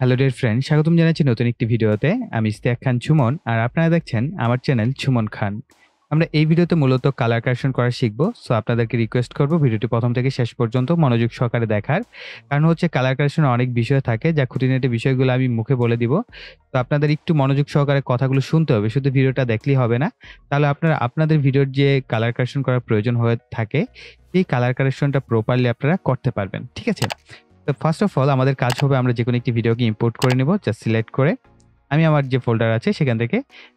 hello dear friend স্বাগতম জানাচ্ছি নতুন একটি ভিডিওতে আমি ইস্তিয়াক খান ছুমন আর আপনারা দেখছেন আমার চ্যানেল ছুমন খান আমরা এই ভিডিওতে মূলত কালার কারেকশন করা শিখবো সো আপনাদেরকে রিকোয়েস্ট করব ভিডিওটি প্রথম থেকে শেষ পর্যন্ত মনোযোগ সহকারে দেখার কারণ হচ্ছে কালার কারেকশন অনেক বিষয় থাকে যা খুঁটিনাটি বিষয়গুলো আমি মুখে বলে দিব তো আপনাদের একটু মনোযোগ সহকারে কথাগুলো শুনতে হবে শুধু ভিডিওটা দেখলেই হবে না তাহলে আপনারা আপনাদের ভিডিওর যে কালার কারেকশন করার প্রয়োজন হয়ে থাকে সেই কালার কারেকশনটা প্রপারলি আপনারা করতে পারবেন ঠিক আছে তো ফার্স্ট অফ অল আমাদের কাজ হবে আমরা যে কোনো একটি ভিডিওকে ইম্পোর্ট করে নেব জাস্ট সিলেক্ট করে আমি আমার যে ফোল্ডার আছে সেখান থেকে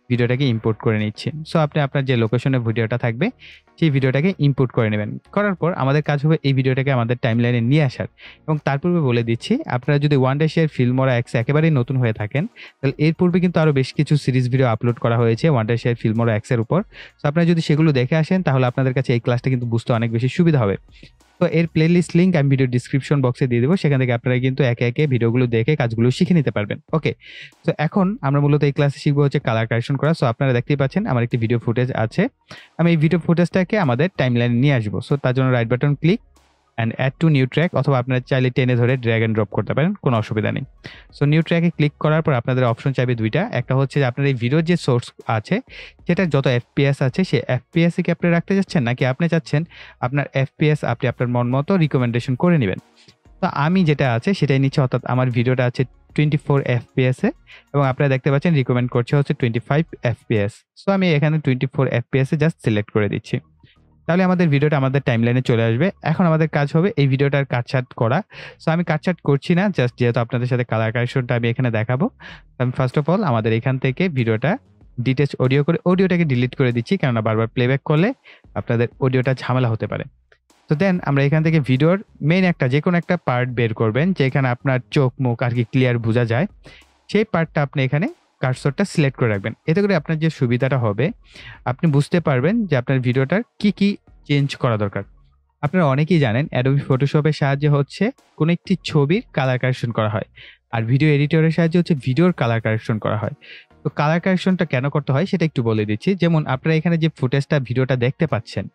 ভিডিওটাকে ইম্পোর্ট করে নিচ্ছি সো আপনি আপনার যে লোকেশনে ভিডিওটা থাকবে সেই ভিডিওটাকে ইম্পোর্ট করে নেবেন করার পর আমাদের কাজ হবে এই ভিডিওটাকে আমাদের টাইমলাইনে নিয়ে আসার এবং তার পূর্বে বলে দিচ্ছি আপনারা যদি ওয়ান ফিল্ম ফিল্মরা এক্স একেবারেই নতুন হয়ে থাকেন তাহলে এর পূর্বে কিন্তু আরও বেশ কিছু সিরিজ ভিডিও আপলোড করা হয়েছে ওয়ান ফিল্ম ফিল্মরা এক্সের উপর সো আপনারা যদি সেগুলো দেখে আসেন তাহলে আপনাদের কাছে এই ক্লাসটা কিন্তু বুঝতে অনেক বেশি সুবিধা হবে তো এর প্লেলিস্ট লিঙ্ক আমি ভিডিও ডিসক্রিপশন বক্সে দিয়ে দেবো সেখান থেকে আপনারা কিন্তু একে একে ভিডিওগুলো দেখে কাজগুলো শিখে নিতে পারবেন ওকে তো এখন আমরা মূলত এই ক্লাসে শিখবো হচ্ছে কালার কারেকশন করা সো আপনারা দেখতেই পাচ্ছেন আমার একটি ভিডিও ফুটেজ আছে আমি এই ভিডিও ফুটেজটাকে আমাদের টাইম নিয়ে আসবো সো তার জন্য right button click and add to new track অথবা আপনারা চাইলে টেনে ধরে ড্র্যাগ অ্যান্ড ড্রপ করতে পারেন কোনো অসুবিধা নেই সো নিউ ট্র্যাকে ক্লিক করার পর আপনাদের অপশন চাইবে দুইটা একটা হচ্ছে যে আপনার এই ভিডিওর যে সোর্স আছে সেটা যত এফপিএস আছে সে এফপিএসে কি আপনি রাখতে চাচ্ছেন নাকি আপনি চাচ্ছেন আপনার এফপিএস আপনি আপনার মন মতো রিকমেন্ডেশন করে নেবেন তো আমি যেটা আছে সেটাই নিচ্ছে অর্থাৎ আমার ভিডিওটা আছে টোয়েন্টি ফোর এফপিএসে এবং আপনারা দেখতে পাচ্ছেন রিকমেন্ড করছে হচ্ছে টোয়েন্টি ফাইভ এফপিএস সো আমি এখানে টোয়েন্টি ফোর এফপিএসে জাস্ট সিলেক্ট করে দিচ্ছি তাহলে আমাদের ভিডিওটা আমাদের টাইমলাইনে চলে আসবে এখন আমাদের কাজ হবে এই ভিডিওটার কাটছাট করা সো আমি কাটছাট করছি না জাস্ট যেহেতু আপনাদের সাথে কালার কারেকশনটা আমি এখানে দেখাবো আমি ফার্স্ট অফ অল আমাদের এখান থেকে ভিডিওটা ডিটেলস অডিও করে অডিওটাকে ডিলিট করে দিচ্ছি কেননা বারবার প্লেব্যাক করলে আপনাদের অডিওটা ঝামেলা হতে পারে তো দেন আমরা এখান থেকে ভিডিওর মেইন একটা যে কোনো একটা পার্ট বের করবেন যেখানে আপনার চোখ মুখ আর কি ক্লিয়ার বোঝা যায় সেই পার্টটা আপনি এখানে কার্সরটা সিলেক্ট করে রাখবেন এতে করে আপনার যে সুবিধাটা হবে আপনি বুঝতে পারবেন যে আপনার ভিডিওটার কি কি চেঞ্জ করা দরকার আপনারা অনেকেই জানেন অ্যাডোবি ফটোশপের সাহায্যে হচ্ছে কোনো একটি ছবির কালার কারেকশন করা হয় আর ভিডিও এডিটরের সাহায্যে হচ্ছে ভিডিওর কালার কারেকশন করা হয় তো কালার কারেকশনটা কেন করতে হয় সেটা একটু বলে দিচ্ছি যেমন আপনারা এখানে যে ফুটেজটা ভিডিওটা দেখতে পাচ্ছেন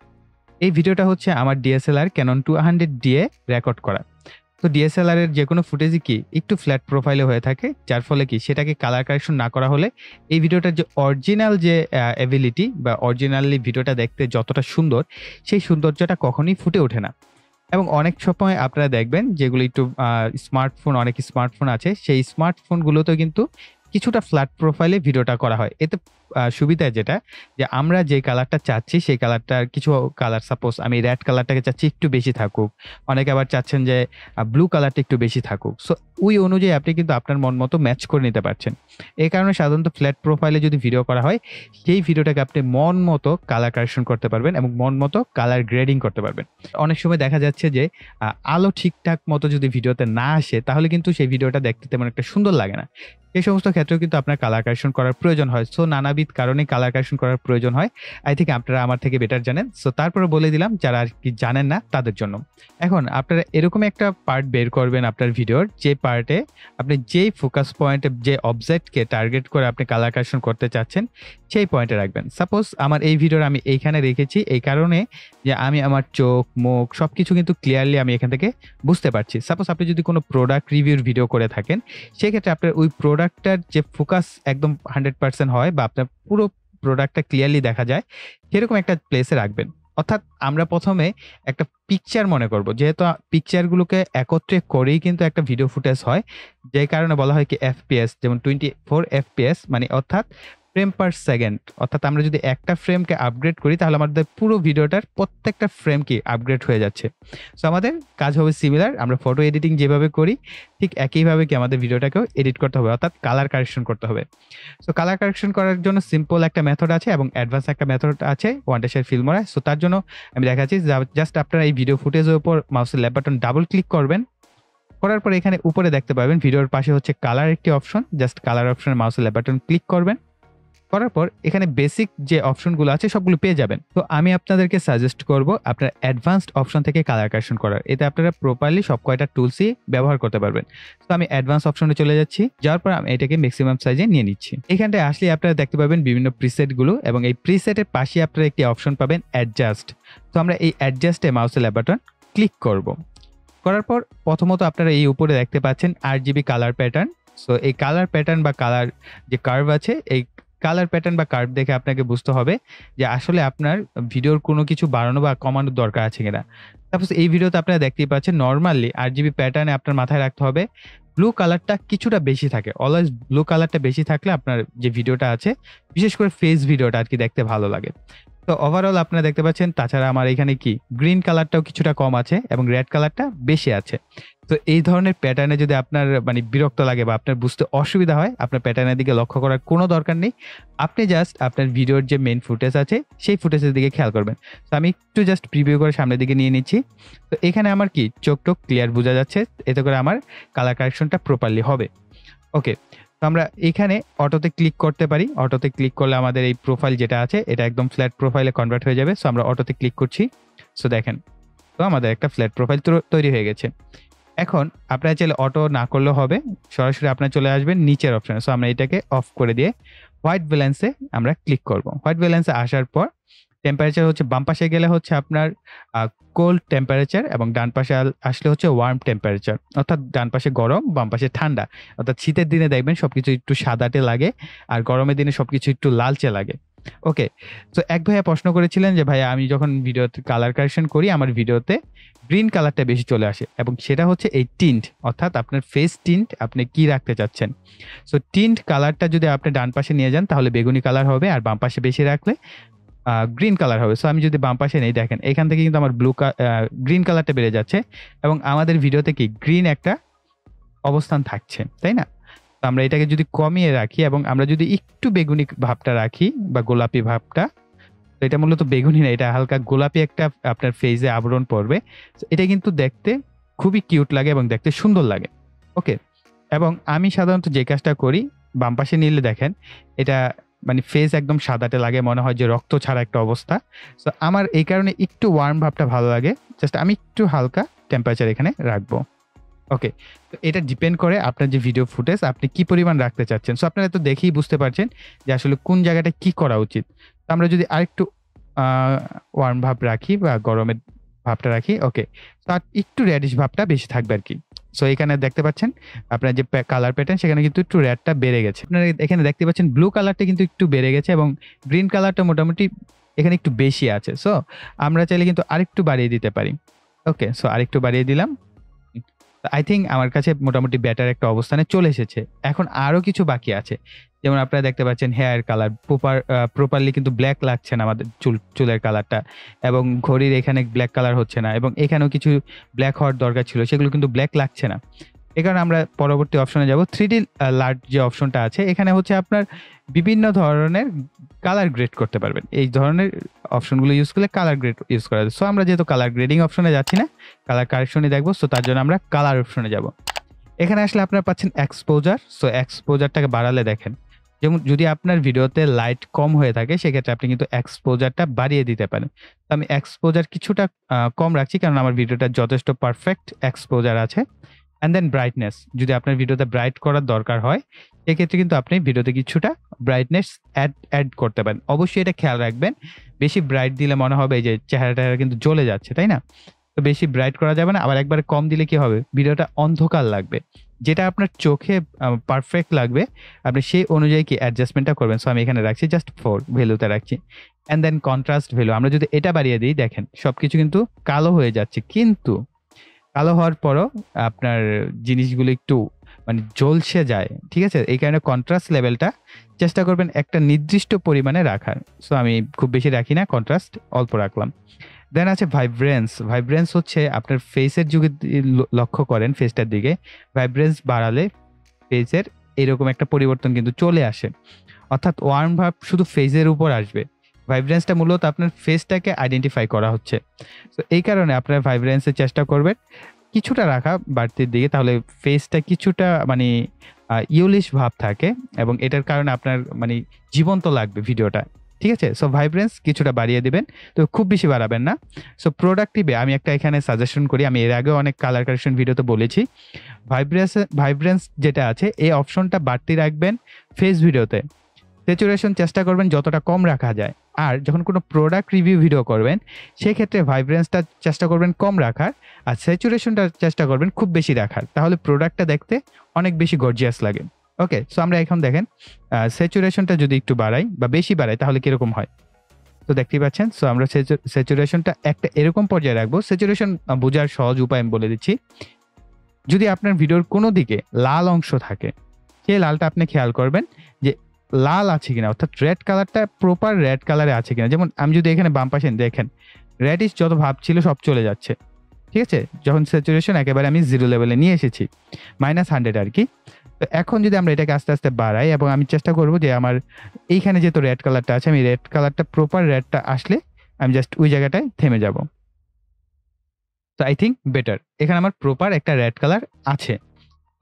এই ভিডিওটা হচ্ছে আমার ডিএসএলআর ক্যানন টু হান্ড্রেড দিয়ে রেকর্ড করা তো ডিএসএলআর এর যে কোনো ফুটেজই কি একটু ফ্ল্যাট প্রোফাইলে হয়ে থাকে যার ফলে কি সেটাকে কালার কারেকশন না করা হলে এই ভিডিওটার যে অরিজিনাল যে অ্যাবিলিটি বা অরিজিনালি ভিডিওটা দেখতে যতটা সুন্দর সেই সৌন্দর্যটা কখনোই ফুটে ওঠে না এবং অনেক সময় আপনারা দেখবেন যেগুলো একটু স্মার্টফোন অনেক স্মার্টফোন আছে সেই স্মার্টফোনগুলোতেও কিন্তু কিছুটা ফ্ল্যাট প্রোফাইলে ভিডিওটা করা হয় এতে সুবিধা যেটা যে আমরা যে কালারটা চাচ্ছি সেই কালারটার কিছু কালার সাপোজ আমি রেড কালারটাকে চাচ্ছি একটু বেশি থাকুক অনেকে আবার চাচ্ছেন যে ব্লু কালারটা একটু বেশি থাকুক সো ওই অনুযায়ী আপনি কিন্তু আপনার মন মতো ম্যাচ করে নিতে পারছেন এই কারণে সাধারণত ফ্ল্যাট প্রোফাইলে যদি ভিডিও করা হয় সেই ভিডিওটাকে আপনি মন মতো কালার কারেকশন করতে পারবেন এবং মন মতো কালার গ্রেডিং করতে পারবেন অনেক সময় দেখা যাচ্ছে যে আলো ঠিকঠাক মতো যদি ভিডিওতে না আসে তাহলে কিন্তু সেই ভিডিওটা দেখতে তেমন একটা সুন্দর লাগে না এই সমস্ত ক্ষেত্রেও কিন্তু আপনার কালার কারেকশন করার প্রয়োজন হয় সো নানা নানাবিধ কারণে কালার কারেকশন করার প্রয়োজন হয় আই থিঙ্ক আপনারা আমার থেকে বেটার জানেন সো তারপরে বলে দিলাম যারা আর কি জানেন না তাদের জন্য এখন আপনারা এরকম একটা পার্ট বের করবেন আপনার ভিডিওর যে পার্টে আপনি যেই ফোকাস পয়েন্টে যে অবজেক্টকে টার্গেট করে আপনি কালার কারেকশন করতে চাচ্ছেন সেই পয়েন্টে রাখবেন সাপোজ আমার এই ভিডিওর আমি এইখানে রেখেছি এই কারণে যে আমি আমার চোখ মুখ সব কিছু কিন্তু ক্লিয়ারলি আমি এখান থেকে বুঝতে পারছি সাপোজ আপনি যদি কোনো প্রোডাক্ট রিভিউর ভিডিও করে থাকেন সেক্ষেত্রে আপনার ওই প্রোডাক্টটার যে ফোকাস একদম হান্ড্রেড পার্সেন্ট হয় বা আপনার পুরো প্রোডাক্টটা ক্লিয়ারলি দেখা যায় সেরকম একটা প্লেসে রাখবেন অর্থাৎ আমরা প্রথমে একটা পিকচার মনে করব যেহেতু পিকচারগুলোকে একত্রে করেই কিন্তু একটা ভিডিও ফুটেজ হয় যে কারণে বলা হয় কি এফপিএস যেমন টোয়েন্টি ফোর এফপিএস মানে অর্থাৎ ফ্রেম পার সেকেন্ড অর্থাৎ আমরা যদি একটা ফ্রেমকে আপগ্রেড করি তাহলে আমাদের পুরো ভিডিওটার প্রত্যেকটা ফ্রেম কি আপগ্রেড হয়ে যাচ্ছে সো আমাদের কাজ হবে সিমিলার আমরা ফটো এডিটিং যেভাবে করি ঠিক একইভাবে কি আমাদের ভিডিওটাকেও এডিট করতে হবে অর্থাৎ কালার কারেকশন করতে হবে সো কালার কারেকশন করার জন্য সিম্পল একটা মেথড আছে এবং অ্যাডভান্স একটা মেথড আছে ফিল ফিল্মরা সো তার জন্য আমি দেখাচ্ছি জাস্ট আপনারা এই ভিডিও ফুটেজের উপর মাউসের ল্যাপ বাটন ডাবল ক্লিক করবেন করার পর এখানে উপরে দেখতে পাবেন ভিডিওর পাশে হচ্ছে কালার একটি অপশন জাস্ট কালার অপশনে মাউসের ল্যাপ বাটন ক্লিক করবেন করার পর এখানে বেসিক যে অপশনগুলো আছে সবগুলো পেয়ে যাবেন তো আমি আপনাদেরকে সাজেস্ট করব আপনার অ্যাডভান্সড অপশন থেকে কালার কারেকশন করার এতে আপনারা প্রপারলি সব কয়টা টুলসই ব্যবহার করতে পারবেন তো আমি অ্যাডভান্স অপশনে চলে যাচ্ছি যাওয়ার পর আমি এটাকে ম্যাক্সিমাম সাইজে নিয়ে নিচ্ছি এখানটায় আসলে আপনারা দেখতে পাবেন বিভিন্ন প্রিসেটগুলো এবং এই প্রিসেটের পাশে আপনারা একটি অপশন পাবেন অ্যাডজাস্ট তো আমরা এই অ্যাডজাস্টে মাউসের ল্যাবাটন ক্লিক করব করার পর প্রথমত আপনারা এই উপরে দেখতে পাচ্ছেন R GB colour pattern so এই কালার প্যাটার্ন বা কালার যে কার্ভ আছে এই কালার প্যাটার্ন বা কার্ভ দেখে আপনাকে বুঝতে হবে যে আসলে আপনার ভিডিওর কোনো কিছু বাড়ানো বা কমানোর দরকার আছে কিনা তারপর এই ভিডিওতে আপনারা দেখতেই পাচ্ছেন নর্মালি আর জিবি প্যাটার্নে আপনার মাথায় রাখতে হবে ব্লু কালারটা কিছুটা বেশি থাকে অলওয়েজ ব্লু কালারটা বেশি থাকলে আপনার যে ভিডিওটা আছে বিশেষ করে ফেস ভিডিওটা আর কি দেখতে ভালো লাগে তো ওভারঅল আপনারা দেখতে পাচ্ছেন তাছাড়া আমার এখানে কি গ্রিন কালারটাও কিছুটা কম আছে এবং রেড কালারটা বেশি আছে তো এই ধরনের প্যাটার্নে যদি আপনার মানে বিরক্ত লাগে বা আপনার বুঝতে অসুবিধা হয় আপনার প্যাটার্নের দিকে লক্ষ্য করার কোনো দরকার নেই আপনি জাস্ট আপনার ভিডিওর যে মেন ফুটেজ আছে সেই ফুটেজের দিকে খেয়াল করবেন তো আমি একটু জাস্ট প্রিভিউ করে সামনের দিকে নিয়ে নিচ্ছি তো এখানে আমার কি চোখ টোক ক্লিয়ার বোঝা যাচ্ছে এতে করে আমার কালার কারেকশনটা প্রপারলি হবে ওকে তো আমরা এখানে অটোতে ক্লিক করতে পারি অটোতে ক্লিক করলে আমাদের এই প্রোফাইল যেটা আছে এটা একদম ফ্ল্যাট প্রোফাইলে কনভার্ট হয়ে যাবে সো আমরা অটোতে ক্লিক করছি সো দেখেন তো আমাদের একটা ফ্ল্যাট প্রোফাইল তৈরি হয়ে গেছে এখন আপনারা চাইলে অটো না করলেও হবে সরাসরি আপনার চলে আসবেন নিচের অপশানে সো আমরা এটাকে অফ করে দিয়ে হোয়াইট ব্যালেন্সে আমরা ক্লিক করব হোয়াইট ব্যালেন্সে আসার পর টেম্পারেচার হচ্ছে বাম পাশে গেলে হচ্ছে আপনার কোল্ড টেম্পারেচার এবং ডান পাশে আসলে হচ্ছে ওয়ার্ম টেম্পারেচার অর্থাৎ ডান পাশে গরম বাম পাশে ঠান্ডা অর্থাৎ শীতের দিনে দেখবেন সব কিছু একটু সাদাটে লাগে আর গরমের দিনে সব কিছু একটু লালচে লাগে ওকে তো এক ভাইয়া প্রশ্ন করেছিলেন যে ভাইয়া আমি যখন ভিডিওতে কালার কারেকশন করি আমার ভিডিওতে গ্রিন কালারটা বেশি চলে আসে এবং সেটা হচ্ছে এই টিন্ট অর্থাৎ আপনার ফেস টিন্ট আপনি কি রাখতে চাচ্ছেন সো টিন্ট কালারটা যদি আপনি ডান পাশে নিয়ে যান তাহলে বেগুনি কালার হবে আর বাম পাশে বেশি রাখলে গ্রিন কালার হবে সো আমি যদি বাম পাশে নেই দেখেন এখান থেকে কিন্তু আমার ব্লু গ্রিন কালারটা বেড়ে যাচ্ছে এবং আমাদের ভিডিওতে কি গ্রিন একটা অবস্থান থাকছে তাই না তো আমরা এটাকে যদি কমিয়ে রাখি এবং আমরা যদি একটু বেগুনি ভাবটা রাখি বা গোলাপি ভাবটা তো এটা মূলত বেগুনি না এটা হালকা গোলাপি একটা আপনার ফেজে আবরণ পড়বে এটা কিন্তু দেখতে খুবই কিউট লাগে এবং দেখতে সুন্দর লাগে ওকে এবং আমি সাধারণত যে কাজটা করি বাম পাশে নিলে দেখেন এটা মানে ফেস একদম সাদাটে লাগে মনে হয় যে রক্ত ছাড়া একটা অবস্থা সো আমার এই কারণে একটু ওয়ার্ম ভাবটা ভালো লাগে জাস্ট আমি একটু হালকা টেম্পারেচার এখানে রাখবো ওকে তো এটা ডিপেন্ড করে আপনার যে ভিডিও ফুটেজ আপনি কি পরিমাণ রাখতে চাচ্ছেন সো আপনারা তো দেখেই বুঝতে পারছেন যে আসলে কোন জায়গাটা কি করা উচিত তো আমরা যদি আরেকটু ওয়ার্ম ভাব রাখি বা গরমের ভাবটা রাখি ওকে তো একটু রেডিশ ভাবটা বেশি থাকবে আর কি সো এখানে দেখতে পাচ্ছেন আপনার যে কালার প্যাটার্ন সেখানে কিন্তু একটু রেডটা বেড়ে গেছে আপনারা এখানে দেখতে পাচ্ছেন ব্লু কালারটা কিন্তু একটু বেড়ে গেছে এবং গ্রিন কালারটা মোটামুটি এখানে একটু বেশি আছে সো আমরা চাইলে কিন্তু আরেকটু বাড়িয়ে দিতে পারি ওকে সো আরেকটু বাড়িয়ে দিলাম আই থিঙ্ক আমার কাছে মোটামুটি ব্যাটার একটা অবস্থানে চলে এসেছে এখন আরও কিছু বাকি আছে যেমন আপনারা দেখতে পাচ্ছেন হেয়ার কালার প্রপার প্রপারলি কিন্তু ব্ল্যাক লাগছে না আমাদের চুল চুলের কালারটা এবং ঘড়ির এখানে ব্ল্যাক কালার হচ্ছে না এবং এখানেও কিছু ব্ল্যাক হওয়ার দরকার ছিল সেগুলো কিন্তু ব্ল্যাক লাগছে না এ কারণে আমরা পরবর্তী অপশনে যাব থ্রি ডি লার্জ যে অপশনটা আছে এখানে হচ্ছে আপনার বিভিন্ন ধরনের কালার গ্রেড করতে পারবেন এই ধরনের অপশনগুলো ইউজ করলে কালার গ্রেড ইউজ করা যায় সো আমরা যেহেতু কালার গ্রেডিং অপশনে যাচ্ছি না কালার কারেকশনে দেখবো সো তার জন্য আমরা কালার অপশনে যাব এখানে আসলে আপনারা পাচ্ছেন এক্সপোজার সো এক্সপোজারটাকে বাড়ালে দেখেন যেমন যদি আপনার ভিডিওতে লাইট কম হয়ে থাকে সেক্ষেত্রে আপনি কিন্তু এক্সপোজারটা বাড়িয়ে দিতে পারেন তো আমি এক্সপোজার কিছুটা কম রাখছি কারণ আমার ভিডিওটা যথেষ্ট পারফেক্ট এক্সপোজার আছে অ্যান্ড দেন ব্রাইটনেস যদি আপনার ভিডিওতে ব্রাইট করার দরকার হয় সেক্ষেত্রে কিন্তু আপনি ভিডিওতে কিছুটা ব্রাইটনেস অ্যাড অ্যাড করতে পারেন অবশ্যই এটা খেয়াল রাখবেন বেশি ব্রাইট দিলে মনে হবে যে চেহারা টেহারা কিন্তু জ্বলে যাচ্ছে তাই না তো বেশি ব্রাইট করা যাবে না আবার একবার কম দিলে কি হবে ভিডিওটা অন্ধকার লাগবে যেটা আপনার চোখে পারফেক্ট লাগবে আপনি সেই অনুযায়ী কি অ্যাডজাস্টমেন্টটা করবেন সো আমি এখানে রাখছি জাস্ট ফোর ভ্যালুতে রাখছি অ্যান্ড দেন কন্ট্রাস্ট ভ্যালু আমরা যদি এটা বাড়িয়ে দিই দেখেন সব কিছু কিন্তু কালো হয়ে যাচ্ছে কিন্তু কালো হওয়ার পরও আপনার জিনিসগুলো একটু মানে জ্বলসে যায় ঠিক আছে এই কারণে কন্ট্রাস্ট লেভেলটা চেষ্টা করবেন একটা নির্দিষ্ট পরিমাণে রাখার সো আমি খুব বেশি রাখি না কন্ট্রাস্ট অল্প রাখলাম দেন আছে ভাইব্রেন্স ভাইব্রেন্স হচ্ছে আপনার ফেসের যুগে লক্ষ্য করেন ফেসটার দিকে ভাইব্রেন্স বাড়ালে ফেসের এরকম একটা পরিবর্তন কিন্তু চলে আসে অর্থাৎ ওয়ার্ম ভাব শুধু ফেজের উপর আসবে ভাইব্রেন্সটা মূলত আপনার ফেসটাকে আইডেন্টিফাই করা হচ্ছে তো এই কারণে আপনার ভাইব্রেন্সের চেষ্টা করবেন কিছুটা রাখা বাড়তির দিকে তাহলে ফেসটা কিছুটা মানে ইউলিশ ভাব থাকে এবং এটার কারণে আপনার মানে জীবন্ত লাগবে ভিডিওটা ঠিক আছে সো ভাইব্রেন্স কিছুটা বাড়িয়ে দেবেন তো খুব বেশি বাড়াবেন না সো প্রোডাক্টিভে আমি একটা এখানে সাজেশন করি আমি এর আগে অনেক কালার কারেকশন ভিডিওতে বলেছি ভাইব্রেন্স ভাইব্রেন্স যেটা আছে এই অপশনটা বাড়তি রাখবেন ফেস ভিডিওতে স্যাচুরেশন চেষ্টা করবেন যতটা কম রাখা যায় আর যখন কোনো প্রোডাক্ট রিভিউ ভিডিও করবেন সেক্ষেত্রে ভাইব্রেন্সটা চেষ্টা করবেন কম রাখার আর স্যাচুরেশনটা চেষ্টা করবেন খুব বেশি রাখার তাহলে প্রোডাক্টটা দেখতে অনেক বেশি গর্জিয়াস লাগে ওকে সো আমরা এখন দেখেন স্যাচুরেশনটা যদি একটু বাড়াই বা বেশি বাড়াই তাহলে কীরকম হয় তো দেখতেই পাচ্ছেন সো আমরা স্যাচুরেশনটা একটা এরকম পর্যায়ে রাখবো স্যাচুরেশন বোঝার সহজ উপায় আমি বলে দিচ্ছি যদি আপনার ভিডিওর কোনো দিকে লাল অংশ থাকে সেই লালটা আপনি খেয়াল করবেন যে লাল আছে কিনা অর্থাৎ রেড কালারটা প্রপার রেড কালারে আছে কিনা যেমন আমি যদি এখানে বাম পাশে দেখেন রেড ইস যত ভাব ছিল সব চলে যাচ্ছে ঠিক আছে যখন স্যাচুরেশন একেবারে আমি জিরো লেভেলে নিয়ে এসেছি মাইনাস হান্ড্রেড আর কি এখন যদি আমরা এটাকে আস্তে আস্তে বাড়াই এবং আমি চেষ্টা করব যে আমার এইখানে যেহেতু রেড কালারটা আছে আমি রেড কালারটা প্রপার রেডটা আসলে আমি জাস্ট ওই জায়গাটায় থেমে যাব তো আই থিঙ্ক বেটার এখানে আমার প্রপার একটা রেড কালার আছে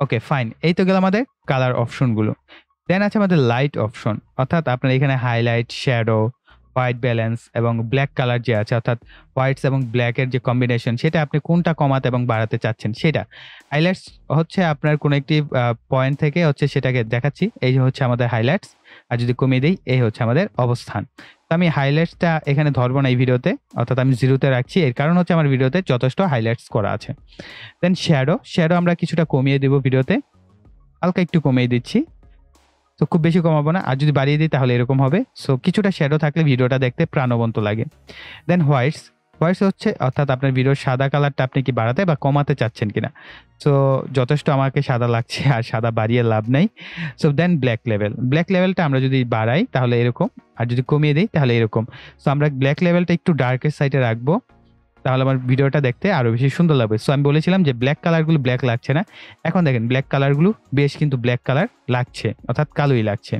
ওকে ফাইন এই তো গেল আমাদের কালার অপশনগুলো দেন আছে আমাদের লাইট অপশন অর্থাৎ আপনার এখানে হাইলাইট শ্যাডো হোয়াইট ব্যালেন্স এবং ব্ল্যাক কালার যে আছে অর্থাৎ হোয়াইটস এবং ব্ল্যাকের যে কম্বিনেশন সেটা আপনি কোনটা কমাতে এবং বাড়াতে চাচ্ছেন সেটা হাইলাইটস হচ্ছে আপনার কোনো একটি পয়েন্ট থেকে হচ্ছে সেটাকে দেখাচ্ছি এই হচ্ছে আমাদের হাইলাইটস আর যদি কমিয়ে দিই এই হচ্ছে আমাদের অবস্থান তো আমি হাইলাইটসটা এখানে ধরবো না এই ভিডিওতে অর্থাৎ আমি জিরোতে রাখছি এর কারণ হচ্ছে আমার ভিডিওতে যথেষ্ট হাইলাইটস করা আছে দেন শ্যাডো শ্যাডো আমরা কিছুটা কমিয়ে দেবো ভিডিওতে হালকা একটু কমিয়ে দিচ্ছি তো খুব বেশি কমাবো না আর যদি বাড়িয়ে দিই তাহলে এরকম হবে সো কিছুটা শ্যাডো থাকলে ভিডিওটা দেখতে প্রাণবন্ত লাগে দেন হোয়াইটস হোয়াইটস হচ্ছে অর্থাৎ আপনার ভিডিওর সাদা কালারটা আপনি কি বাড়াতে বা কমাতে চাচ্ছেন কিনা সো যথেষ্ট আমাকে সাদা লাগছে আর সাদা বাড়িয়ে লাভ নেই so then black level black লেভেলটা আমরা যদি বাড়াই তাহলে এরকম আর যদি কমিয়ে দিই তাহলে এরকম সো আমরা ব্ল্যাক লেভেলটা একটু ডার্কের সাইডে রাখবো তাহলে আমার ভিডিওটা দেখতে আরও বেশি সুন্দর লাগবে সো আমি বলেছিলাম যে ব্ল্যাক কালারগুলো ব্ল্যাক লাগছে না এখন দেখেন ব্ল্যাক কালারগুলো বেশ কিন্তু ব্ল্যাক কালার লাগছে অর্থাৎ কালোই লাগছে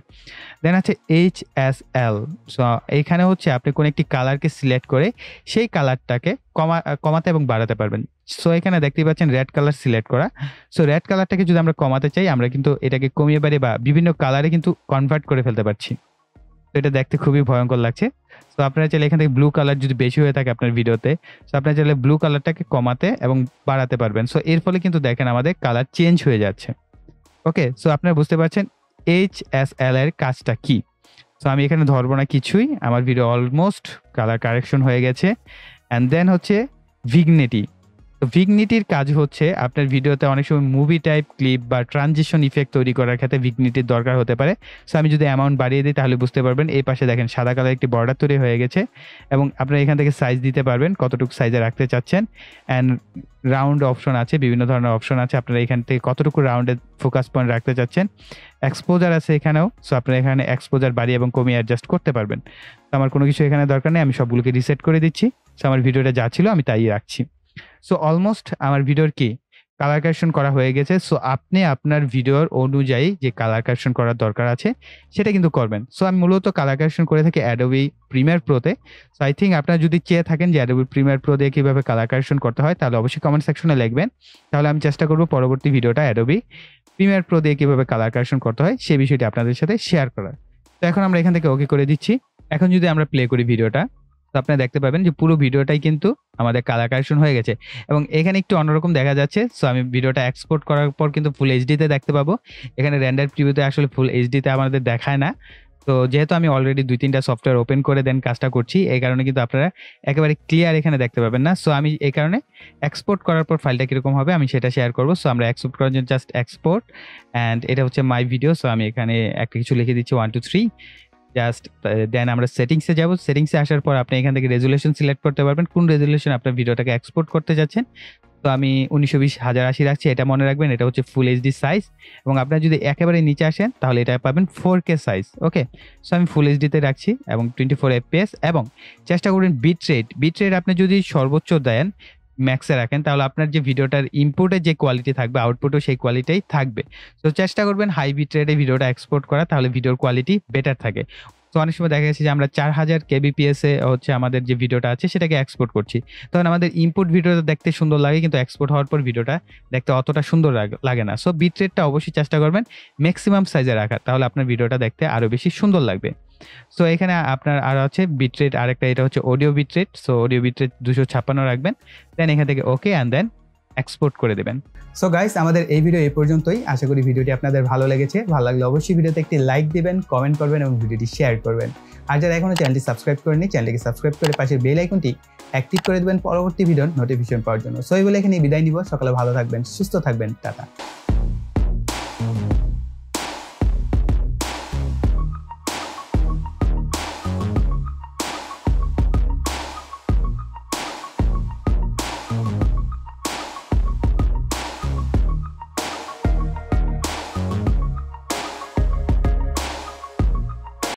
দেন আছে এইচ এস এল সো এইখানে হচ্ছে আপনি কোনো একটি কালারকে সিলেক্ট করে সেই কালারটাকে কমা কমাতে এবং বাড়াতে পারবেন সো এখানে দেখতেই পাচ্ছেন রেড কালার সিলেক্ট করা সো রেড কালারটাকে যদি আমরা কমাতে চাই আমরা কিন্তু এটাকে কমিয়ে পারি বা বিভিন্ন কালারে কিন্তু কনভার্ট করে ফেলতে পারছি তো এটা দেখতে খুবই ভয়ঙ্কর লাগছে তো আপনারা চাইলে এখান থেকে ব্লু কালার যদি বেশি হয়ে থাকে আপনার ভিডিওতে তো আপনারা চাইলে ব্লু কালারটাকে কমাতে এবং বাড়াতে পারবেন সো এর ফলে কিন্তু দেখেন আমাদের কালার চেঞ্জ হয়ে যাচ্ছে ওকে সো আপনারা বুঝতে পারছেন এইচ এস এল এর কাজটা কি সো আমি এখানে ধরবো না কিছুই আমার ভিডিও অলমোস্ট কালার কারেকশন হয়ে গেছে অ্যান্ড দেন হচ্ছে ভিগনেটি ভিগনিটির কাজ হচ্ছে আপনার ভিডিওতে অনেক সময় মুভি টাইপ ক্লিপ বা ট্রানজিশন ইফেক্ট তৈরি করার ক্ষেত্রে ভিগনিটির দরকার হতে পারে সো আমি যদি অ্যামাউন্ট বাড়িয়ে দিই তাহলে বুঝতে পারবেন এই পাশে দেখেন সাদা কালার একটি বর্ডার তৈরি হয়ে গেছে এবং আপনারা এখান থেকে সাইজ দিতে পারবেন কতটুকু সাইজে রাখতে চাচ্ছেন অ্যান্ড রাউন্ড অপশন আছে বিভিন্ন ধরনের অপশন আছে আপনারা এখান থেকে কতটুকু রাউন্ডে ফোকাস পয়েন্ট রাখতে চাচ্ছেন এক্সপোজার আছে এখানেও সো আপনারা এখানে এক্সপোজার বাড়িয়ে এবং কমিয়ে অ্যাডজাস্ট করতে পারবেন তো আমার কোনো কিছু এখানে দরকার নেই আমি সবগুলোকে রিসেট করে দিচ্ছি সো আমার ভিডিওটা যা ছিল আমি তাই রাখছি সো অলমোস্ট আমার ভিডিওর কি কালার কারেকশন করা হয়ে গেছে সো আপনি আপনার ভিডিওর অনুযায়ী যে কালার কারেকশন করার দরকার আছে সেটা কিন্তু করবেন সো আমি মূলত কালার কারেকশন করে থাকি অ্যাডোবি প্রিমিয়ার প্রোতে সো আই থিঙ্ক আপনারা যদি চেয়ে থাকেন যে অ্যাডোবি প্রিমিয়ার প্রো দিয়ে কীভাবে কালার কারেকশন করতে হয় তাহলে অবশ্যই কমেন্ট সেকশনে লিখবেন তাহলে আমি চেষ্টা করব পরবর্তী ভিডিওটা অ্যাডোবি প্রিমিয়ার প্রো দিয়ে কীভাবে কালার কারেকশন করতে হয় সেই বিষয়টি আপনাদের সাথে শেয়ার করার তো এখন আমরা এখান থেকে ওকে করে দিচ্ছি এখন যদি আমরা প্লে করি ভিডিওটা তো আপনারা দেখতে পাবেন যে পুরো ভিডিওটাই কিন্তু আমাদের কালার কারেকশন হয়ে গেছে এবং এখানে একটু অন্যরকম দেখা যাচ্ছে সো আমি ভিডিওটা এক্সপোর্ট করার পর কিন্তু ফুল এইচডিতে দেখতে পাবো এখানে র্যান্ডার প্রিভিউতে আসলে ফুল এইচডিতে আমাদের দেখায় না তো যেহেতু আমি অলরেডি দুই তিনটা সফটওয়্যার ওপেন করে দেন কাজটা করছি এই কারণে কিন্তু আপনারা একেবারে ক্লিয়ার এখানে দেখতে পাবেন না সো আমি এই কারণে এক্সপোর্ট করার পর ফাইলটা কীরকম হবে আমি সেটা শেয়ার করবো সো আমরা এক্সপোর্ট করার জন্য জাস্ট এক্সপোর্ট অ্যান্ড এটা হচ্ছে মাই ভিডিও সো আমি এখানে একটা কিছু লিখে দিচ্ছি one two three just then uh, আমরা সেটিংসে যাব সেটিংসে আসার পর আপনি এখান থেকে রেজুলেশন সিলেক্ট করতে পারবেন কোন রেজুলেশন আপনার ভিডিওটাকে এক্সপোর্ট করতে যাচ্ছেন তো আমি উনিশশো বিশ হাজার আশি রাখছি এটা মনে রাখবেন এটা হচ্ছে ফুল এইচডি সাইজ এবং আপনার যদি একেবারে নিচে আসেন তাহলে এটা পাবেন four K size okay so আমি ফুল এইচডিতে রাখছি এবং টোয়েন্টি ফোর এফপিএস এবং চেষ্টা করবেন বিট রেট বিট রেট আপনি যদি সর্বোচ্চ দেন ম্যাক্সে রাখেন তাহলে আপনার যে ভিডিওটার ইনপুটের যে কোয়ালিটি থাকবে আউটপুটও সেই কোয়ালিটিই থাকবে তো চেষ্টা করবেন হাই বিট্রেডে ভিডিওটা এক্সপোর্ট করা তাহলে ভিডিওর কোয়ালিটি বেটার থাকে তো অনেক সময় দেখা গেছে যে আমরা চার হাজার কেবিপিএসে এ হচ্ছে আমাদের যে ভিডিওটা আছে সেটাকে এক্সপোর্ট করছি তখন আমাদের ইনপুট ভিডিওটা দেখতে সুন্দর লাগে কিন্তু এক্সপোর্ট হওয়ার পর ভিডিওটা দেখতে অতটা সুন্দর লাগে না সো বিট রেটটা অবশ্যই চেষ্টা করবেন ম্যাক্সিমাম সাইজে রাখার তাহলে আপনার ভিডিওটা দেখতে আরও বেশি সুন্দর লাগবে সো এখানে আপনার আর আছে বিট্রেট আরেকটা এটা হচ্ছে audio bitrate so audio bitrate দুশো ছাপ্পান্ন রাখবেন দেন এখান থেকে ওকে অ্যান্ড দেন এক্সপোর্ট করে দেবেন সো গাইস আমাদের এই ভিডিও এই পর্যন্তই আশা করি ভিডিওটি আপনাদের ভালো লেগেছে ভালো লাগলে অবশ্যই ভিডিওতে একটি লাইক দেবেন কমেন্ট করবেন এবং ভিডিওটি শেয়ার করবেন আর যারা এখনও চ্যানেলটি সাবস্ক্রাইব করেনি চ্যানেলটিকে সাবস্ক্রাইব করে পাশের বেল আইকনটি অ্যাক্টিভ করে দেবেন পরবর্তী ভিডিওর নোটিফিকেশন পাওয়ার জন্য সো এই বলে এখানে বিদায় নিব সকালে ভালো থাকবেন সুস্থ থাকবেন টাটা